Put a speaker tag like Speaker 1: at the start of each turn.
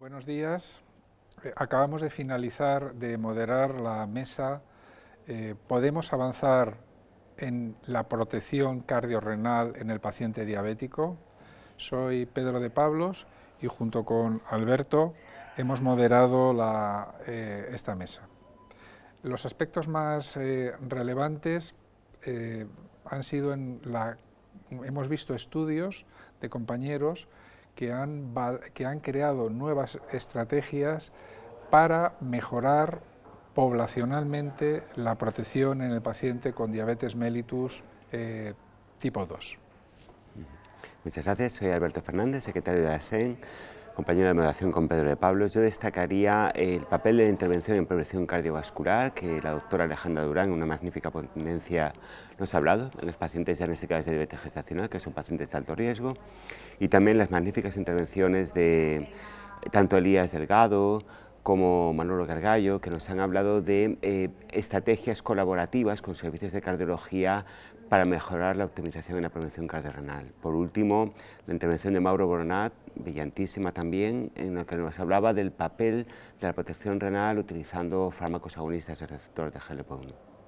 Speaker 1: Buenos días. Eh, acabamos de finalizar de moderar la mesa. Eh, ¿Podemos avanzar en la protección cardiorrenal en el paciente diabético? Soy Pedro de Pablos y junto con Alberto hemos moderado eh, esta mesa. Los aspectos más relevantes han sido en la... Hemos visto estudios de compañeros que han, que han creado nuevas estrategias para mejorar poblacionalmente la protección en el paciente con diabetes mellitus eh, tipo 2.
Speaker 2: Muchas gracias. Soy Alberto Fernández, secretario de la SEN compañero de moderación con Pedro de Pablo, yo destacaría el papel de la intervención en prevención cardiovascular, que la doctora Alejandra Durán, en una magnífica ponencia, nos ha hablado, en los pacientes diagnosticados de diabetes gestacional, que son pacientes de alto riesgo, y también las magníficas intervenciones de tanto Elías Delgado como Manolo Gargallo, que nos han hablado de eh, estrategias colaborativas con servicios de cardiología para mejorar la optimización en la prevención cardiorrenal. Por último, la intervención de Mauro Boronat, brillantísima también, en la que nos hablaba del papel de la protección renal utilizando fármacos agonistas de receptor de GLP-1.